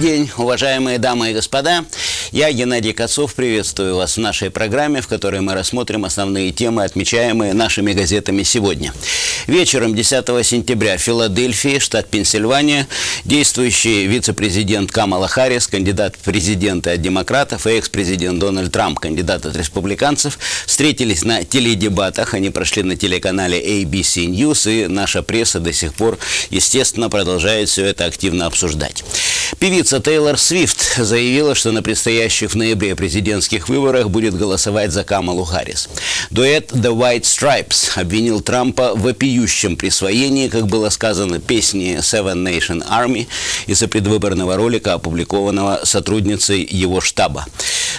день, уважаемые дамы и господа. Я, Геннадий Косов, приветствую вас в нашей программе, в которой мы рассмотрим основные темы, отмечаемые нашими газетами сегодня. Вечером 10 сентября в Филадельфии, штат Пенсильвания, действующий вице-президент Камала Харрис, кандидат в президенты от демократов и экс-президент Дональд Трамп, кандидат от республиканцев, встретились на теледебатах. Они прошли на телеканале ABC News, и наша пресса до сих пор, естественно, продолжает все это активно обсуждать. Певица Тейлор Свифт заявила, что на предстоящем предстоящих в ноябре президентских выборах будет голосовать за Камалу Харрис. Дуэт «The White Stripes» обвинил Трампа в вопиющем присвоении, как было сказано, песни «Seven Nation Army» из-за предвыборного ролика, опубликованного сотрудницей его штаба.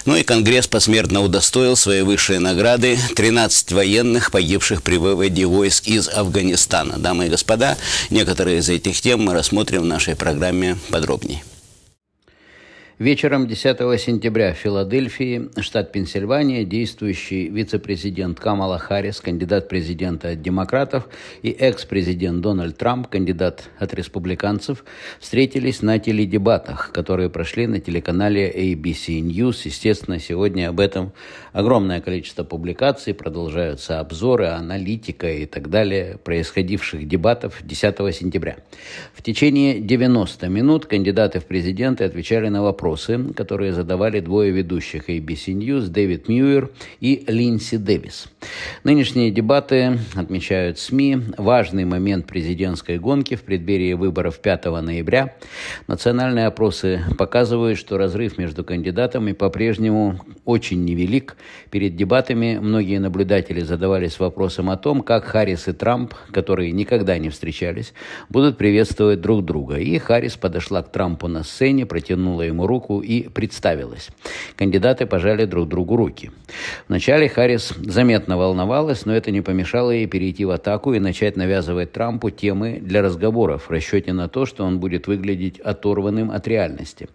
Ну и Конгресс посмертно удостоил свои высшие награды 13 военных, погибших при выводе войск из Афганистана. Дамы и господа, некоторые из этих тем мы рассмотрим в нашей программе подробнее. Вечером 10 сентября в Филадельфии, штат Пенсильвания, действующий вице-президент Камала Харрис, кандидат президента от демократов, и экс-президент Дональд Трамп, кандидат от республиканцев, встретились на теледебатах, которые прошли на телеканале ABC News. Естественно, сегодня об этом огромное количество публикаций, продолжаются обзоры, аналитика и так далее происходивших дебатов 10 сентября. В течение 90 минут кандидаты в президенты отвечали на вопросы вопросы, которые задавали двое ведущих ABC News Дэвид Мьюер и Линси Дэвис. Нынешние дебаты, отмечают СМИ, важный момент президентской гонки в преддверии выборов 5 ноября. Национальные опросы показывают, что разрыв между кандидатами по-прежнему очень невелик. Перед дебатами многие наблюдатели задавались вопросом о том, как Харрис и Трамп, которые никогда не встречались, будут приветствовать друг друга. И Харрис подошла к Трампу на сцене, протянула ему руку руку и представилась. Кандидаты пожали друг другу руки. Вначале Харрис заметно волновалась, но это не помешало ей перейти в атаку и начать навязывать Трампу темы для разговоров в расчете на то, что он будет выглядеть оторванным от реальности.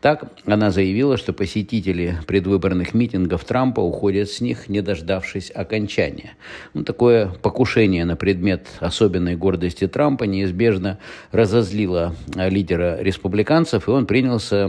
Так она заявила, что посетители предвыборных митингов Трампа уходят с них, не дождавшись окончания. Ну, такое покушение на предмет особенной гордости Трампа неизбежно разозлило а, лидера республиканцев, и он принялся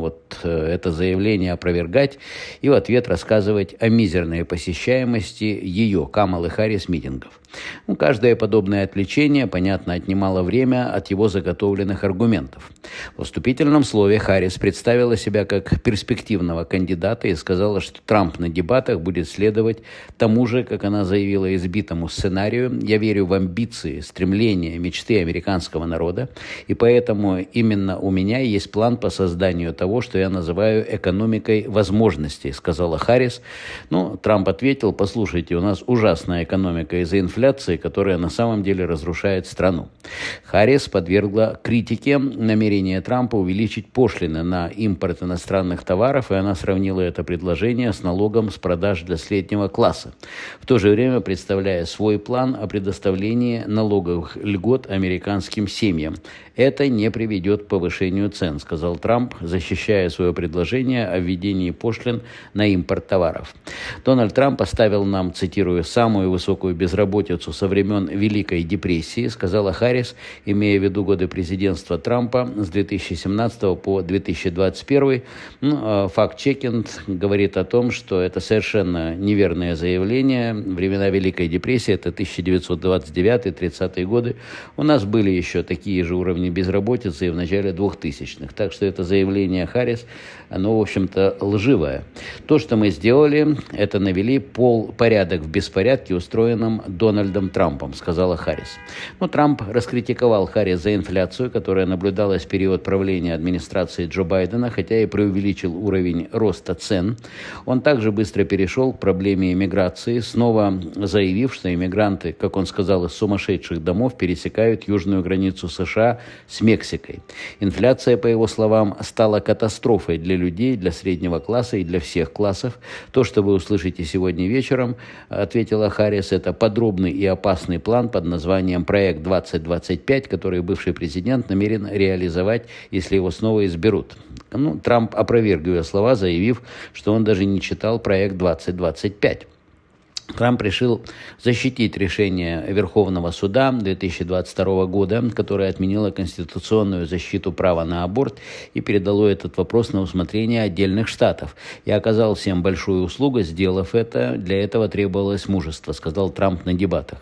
вот э, это заявление опровергать и в ответ рассказывать о мизерной посещаемости ее, Камалы Харрис, митингов. Ну, каждое подобное отвлечение, понятно, отнимало время от его заготовленных аргументов. В вступительном слове Харрис представила себя как перспективного кандидата и сказала, что Трамп на дебатах будет следовать тому же, как она заявила, избитому сценарию «Я верю в амбиции, стремления, мечты американского народа, и поэтому именно у меня есть план по созданию того, что я называю экономикой возможностей», сказала Харрис. Ну, Трамп ответил, послушайте, у нас ужасная экономика из-за инфляции, инфляции, которая на самом деле разрушает страну. Харрис подвергла критике намерение Трампа увеличить пошлины на импорт иностранных товаров, и она сравнила это предложение с налогом с продаж для среднего класса, в то же время представляя свой план о предоставлении налоговых льгот американским семьям. «Это не приведет к повышению цен», — сказал Трамп, защищая свое предложение о введении пошлин на импорт товаров. Дональд Трамп поставил нам, цитирую, «самую высокую безработицу со времен Великой депрессии», — сказала Харрис, Харрис, имея в виду годы президентства Трампа с 2017 по 2021. Ну, а Факт-чекинг говорит о том, что это совершенно неверное заявление. Времена Великой депрессии, это 1929-30 годы, у нас были еще такие же уровни безработицы и в начале 2000-х. Так что это заявление Харрис оно, в общем-то, лживое. То, что мы сделали, это навели пол порядок в беспорядке, устроенном Дональдом Трампом, сказала Харрис. Но Трамп раскритиковал Харрис за инфляцию, которая наблюдалась в период правления администрации Джо Байдена, хотя и преувеличил уровень роста цен. Он также быстро перешел к проблеме иммиграции, снова заявив, что иммигранты, как он сказал, из сумасшедших домов пересекают южную границу США с Мексикой. Инфляция, по его словам, стала катастрофой для для людей, для среднего класса и для всех классов. То, что вы услышите сегодня вечером, ответила Харрис, это подробный и опасный план под названием «Проект 2025», который бывший президент намерен реализовать, если его снова изберут. Ну, Трамп опроверг ее слова, заявив, что он даже не читал проект 2025. Трамп решил защитить решение Верховного суда 2022 года, которое отменило конституционную защиту права на аборт и передало этот вопрос на усмотрение отдельных штатов. «Я оказал всем большую услугу, сделав это. Для этого требовалось мужество», — сказал Трамп на дебатах.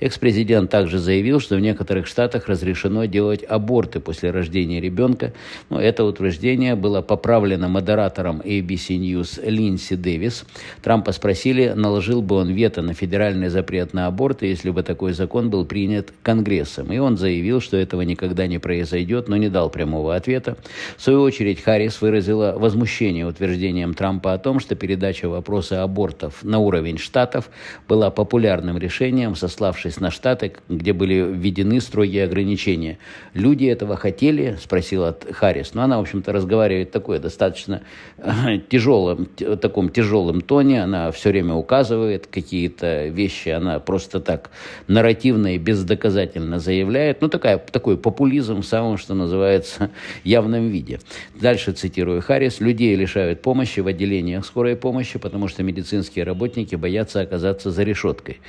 Экс-президент также заявил, что в некоторых штатах разрешено делать аборты после рождения ребенка, но это утверждение было поправлено модератором ABC News Линси Дэвис. Трампа спросили, наложил бы он вето на федеральный запрет на аборты, если бы такой закон был принят Конгрессом. И он заявил, что этого никогда не произойдет, но не дал прямого ответа. В свою очередь, Харрис выразила возмущение утверждением Трампа о том, что передача вопроса абортов на уровень штатов была популярным решением, сославшись на штаты, где были введены строгие ограничения. «Люди этого хотели?» – спросила Харрис. Но она, в общем-то, разговаривает такое достаточно э, тяжелым, в таком тяжелом тоне. Она все время указывает, какие-то вещи она просто так нарративно и бездоказательно заявляет. Ну, такая, такой популизм в самом, что называется, явном виде. Дальше цитирую Харрис. «Людей лишают помощи в отделениях скорой помощи, потому что медицинские работники боятся оказаться за решеткой.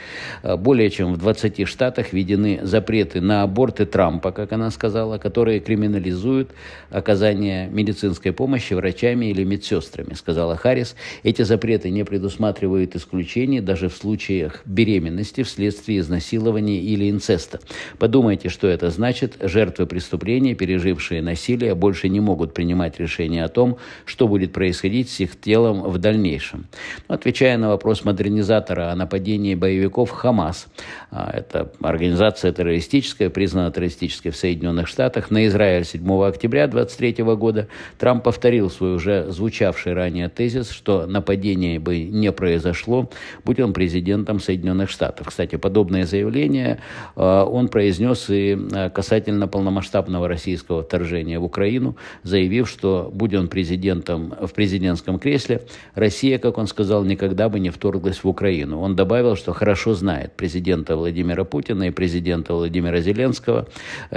А, более чем в 20 штатах введены запреты на аборты Трампа, как она сказала, которые криминализуют оказание медицинской помощи врачами или медсестрами», сказала Харрис. «Эти запреты не предусматривают исключений, даже в случаях беременности вследствие изнасилования или инцеста. Подумайте, что это значит. Жертвы преступления, пережившие насилие, больше не могут принимать решения о том, что будет происходить с их телом в дальнейшем. Ну, отвечая на вопрос модернизатора о нападении боевиков «Хамас», а, это организация террористическая, признана террористической в Соединенных Штатах, на Израиль 7 октября 2023 года, Трамп повторил свой уже звучавший ранее тезис, что нападение бы не произошло, будет выбран президентом Соединенных Штатов. Кстати, подобное заявление э, он произнес и э, касательно полномасштабного российского вторжения в Украину, заявив, что, будь он президентом э, в президентском кресле, Россия, как он сказал, никогда бы не вторглась в Украину. Он добавил, что хорошо знает президента Владимира Путина и президента Владимира Зеленского.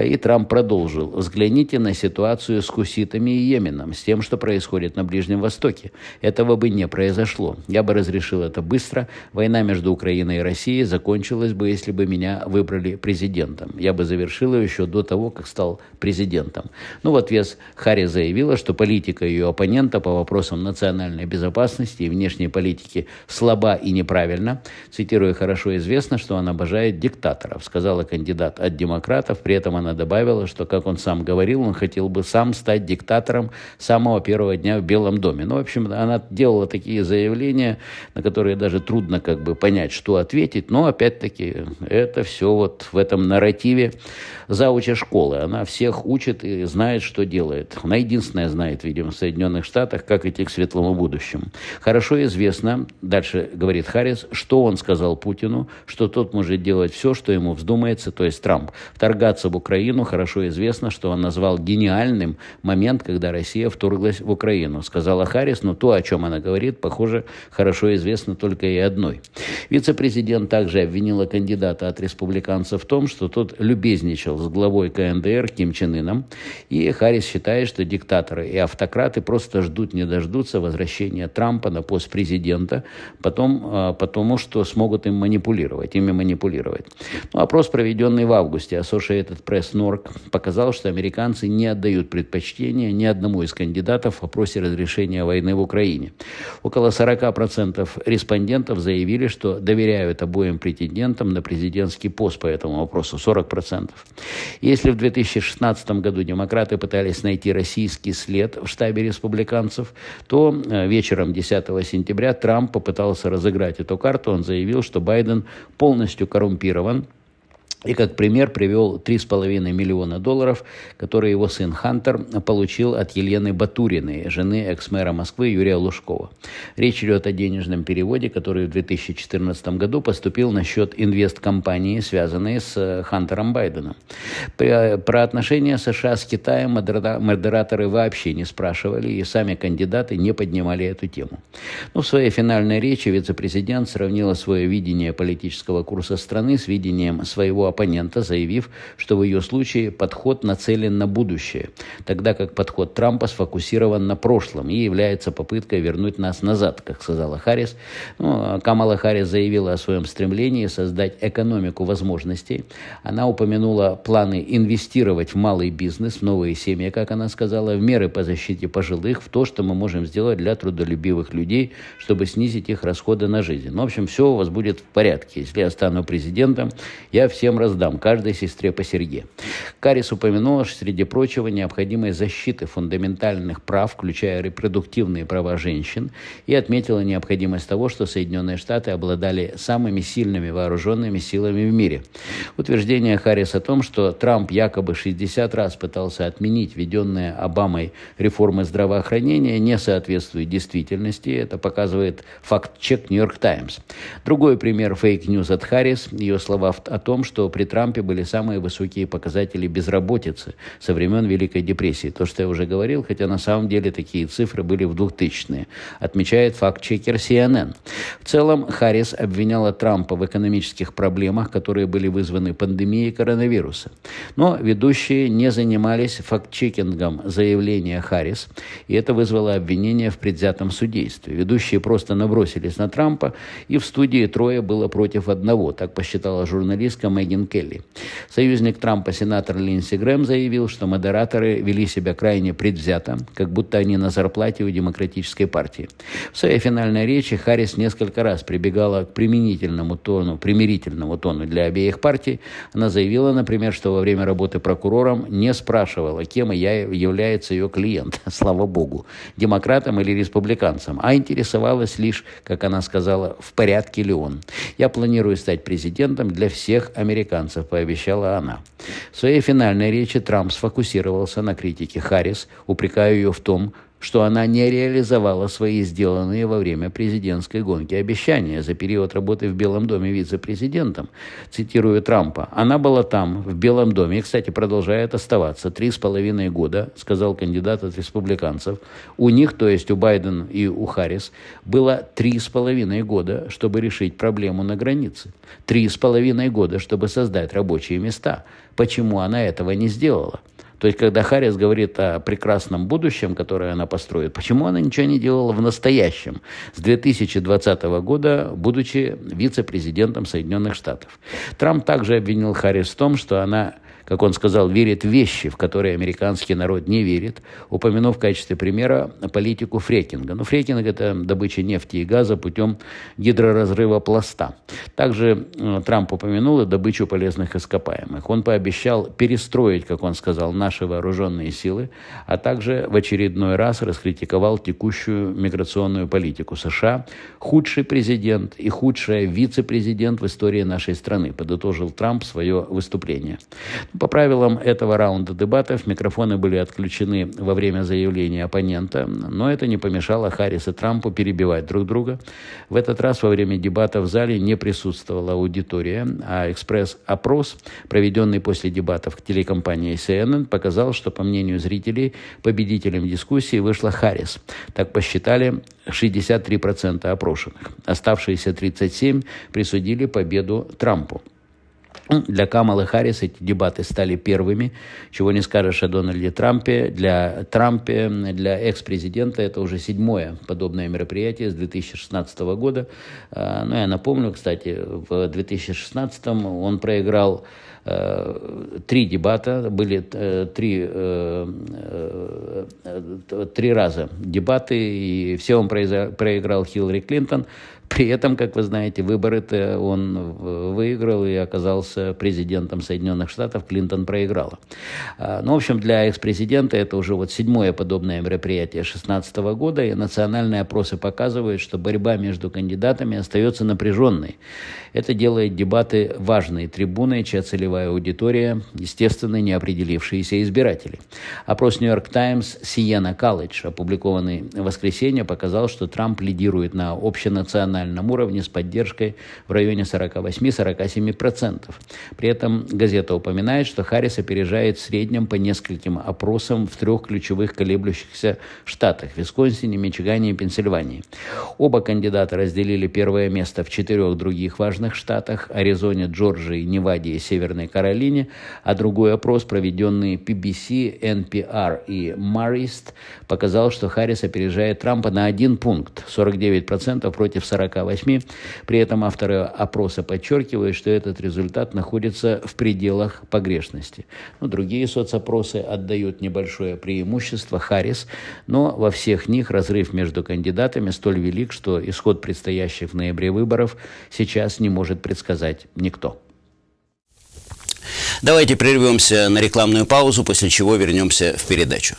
И Трамп продолжил. Взгляните на ситуацию с Куситами и Йеменом, с тем, что происходит на Ближнем Востоке. Этого бы не произошло. Я бы разрешил это быстро, Война между Украиной и Россией закончилась бы, если бы меня выбрали президентом. Я бы завершила еще до того, как стал президентом. Ну в ответ Харри заявила, что политика ее оппонента по вопросам национальной безопасности и внешней политики слаба и неправильна. Цитируя, хорошо известно, что она обожает диктаторов, сказала кандидат от демократов. При этом она добавила, что, как он сам говорил, он хотел бы сам стать диктатором самого первого дня в Белом доме. Ну, в общем, она делала такие заявления, на которые даже трудно как бы понять, что ответить, но опять-таки это все вот в этом нарративе зауча школы. Она всех учит и знает, что делает. Она единственная знает, видимо, в Соединенных Штатах, как идти к светлому будущему. Хорошо известно, дальше говорит Харрис, что он сказал Путину, что тот может делать все, что ему вздумается, то есть Трамп. Вторгаться в Украину, хорошо известно, что он назвал гениальным момент, когда Россия вторглась в Украину. Сказала Харрис, но то, о чем она говорит, похоже, хорошо известно только и одной страной. Вице-президент также обвинила кандидата от республиканцев в том, что тот любезничал с главой КНДР Ким Чен Ыном, и Харрис считает, что диктаторы и автократы просто ждут не дождутся возвращения Трампа на пост президента, потом, а, потому что смогут им манипулировать, ими манипулировать. Но ну, опрос, проведенный в августе Associated Press норк показал, что американцы не отдают предпочтение ни одному из кандидатов в вопросе разрешения войны в Украине. Около 40% респондентов заявили, заявили, что доверяют обоим претендентам на президентский пост по этому вопросу 40%. Если в 2016 году демократы пытались найти российский след в штабе республиканцев, то э, вечером 10 сентября Трамп попытался разыграть эту карту. Он заявил, что Байден полностью коррумпирован, и как пример привел 3,5 миллиона долларов, которые его сын Хантер получил от Елены Батуриной, жены экс-мэра Москвы Юрия Лужкова. Речь идет о денежном переводе, который в 2014 году поступил на счет инвесткомпании, связанной с э, Хантером Байденом. Э, про отношения США с Китаем модераторы вообще не спрашивали, и сами кандидаты не поднимали эту тему. Но в своей финальной речи вице-президент сравнила свое видение политического курса страны с видением своего оппонента, заявив, что в ее случае подход нацелен на будущее, тогда как подход Трампа сфокусирован на прошлом и является попыткой вернуть нас назад, как сказала Харрис. Ну, а Камала Харрис заявила о своем стремлении создать экономику возможностей. Она упомянула планы инвестировать в малый бизнес, в новые семьи, как она сказала, в меры по защите пожилых, в то, что мы можем сделать для трудолюбивых людей, чтобы снизить их расходы на жизнь. Ну, в общем, все у вас будет в порядке. Если я стану президентом, я всем раздам каждой сестре по серьге. Карис упомянула, что среди прочего необходимой защиты фундаментальных прав, включая репродуктивные права женщин, и отметила необходимость того, что Соединенные Штаты обладали самыми сильными вооруженными силами в мире. Утверждение Харрис о том, что Трамп якобы 60 раз пытался отменить введенные Обамой реформы здравоохранения, не соответствует действительности. Это показывает факт-чек «Нью-Йорк Таймс». Другой пример фейк-ньюс от Харрис – ее слова о том, что при Трампе были самые высокие показатели безработицы со времен Великой депрессии. То, что я уже говорил, хотя на самом деле такие цифры были в 2000-е, отмечает факт-чекер CNN. В целом, Харрис обвиняла Трампа в экономических проблемах, которые были вызваны пандемией коронавируса. Но ведущие не занимались факт-чекингом заявления Харрис, и это вызвало обвинение в предвзятом судействе. Ведущие просто набросились на Трампа, и в студии трое было против одного, так посчитала журналистка Мэгги Джордин Келли. Союзник Трампа сенатор Линдси Грэм заявил, что модераторы вели себя крайне предвзято, как будто они на зарплате у Демократической партии. В своей финальной речи Харрис несколько раз прибегала к применительному тону, примирительному тону для обеих партий. Она заявила, например, что во время работы прокурором не спрашивала, кем я является ее клиент, слава богу, демократом или республиканцем, а интересовалась лишь, как она сказала, в порядке ли он. Я планирую стать президентом для всех американцев американцев, пообещала она. В своей финальной речи Трамп сфокусировался на критике Харрис, упрекая ее в том, что она не реализовала свои сделанные во время президентской гонки обещания за период работы в Белом доме вице-президентом. Цитирую Трампа. «Она была там, в Белом доме, и, кстати, продолжает оставаться три с половиной года», сказал кандидат от республиканцев. «У них, то есть у Байден и у Харрис, было три с половиной года, чтобы решить проблему на границе. Три с половиной года, чтобы создать рабочие места. Почему она этого не сделала?» То есть, когда Харрис говорит о прекрасном будущем, которое она построит, почему она ничего не делала в настоящем, с 2020 года, будучи вице-президентом Соединенных Штатов? Трамп также обвинил Харрис в том, что она как он сказал, верит в вещи, в которые американский народ не верит, упомянув в качестве примера политику фрекинга. Ну, фрекинг – это добыча нефти и газа путем гидроразрыва пласта. Также э, Трамп упомянул и добычу полезных ископаемых. Он пообещал перестроить, как он сказал, наши вооруженные силы, а также в очередной раз раскритиковал текущую миграционную политику США. Худший президент и худшая вице-президент в истории нашей страны, подытожил Трамп свое выступление. По правилам этого раунда дебатов микрофоны были отключены во время заявления оппонента, но это не помешало Харрис и Трампу перебивать друг друга. В этот раз во время дебата в зале не присутствовала аудитория, а экспресс-опрос, проведенный после дебатов к телекомпании CNN, показал, что, по мнению зрителей, победителем дискуссии вышла Харрис. Так посчитали 63% опрошенных. Оставшиеся 37% присудили победу Трампу. Для Камалы Харрис эти дебаты стали первыми, чего не скажешь о Дональде Трампе. Для Трампе, для экс-президента это уже седьмое подобное мероприятие с 2016 года. А, Но ну, я напомню, кстати, в 2016 он проиграл три дебата, были э, три, э, э, три раза дебаты, и все он проиграл Хиллари Клинтон. При этом, как вы знаете, выборы-то он выиграл и оказался президентом Соединенных Штатов. Клинтон проиграла. Ну, в общем, для экс-президента это уже вот седьмое подобное мероприятие 2016 года, и национальные опросы показывают, что борьба между кандидатами остается напряженной. Это делает дебаты важной трибуной, чья целевая целевая аудитория, естественно, неопределившиеся избиратели. Опрос New York Times Сиена Калледж, опубликованный в воскресенье, показал, что Трамп лидирует на общенациональном уровне с поддержкой в районе 48-47%. При этом газета упоминает, что Харрис опережает в среднем по нескольким опросам в трех ключевых колеблющихся штатах – Висконсине, Мичигане и Пенсильвании. Оба кандидата разделили первое место в четырех других важных штатах – Аризоне, Джорджии, Неваде и Северной Северной Каролине, а другой опрос, проведенный PBC, NPR и Marist, показал, что Харрис опережает Трампа на один пункт – 49% против 48%. При этом авторы опроса подчеркивают, что этот результат находится в пределах погрешности. Но ну, другие соцопросы отдают небольшое преимущество Харрис, но во всех них разрыв между кандидатами столь велик, что исход предстоящих в ноябре выборов сейчас не может предсказать никто. Давайте прервемся на рекламную паузу, после чего вернемся в передачу.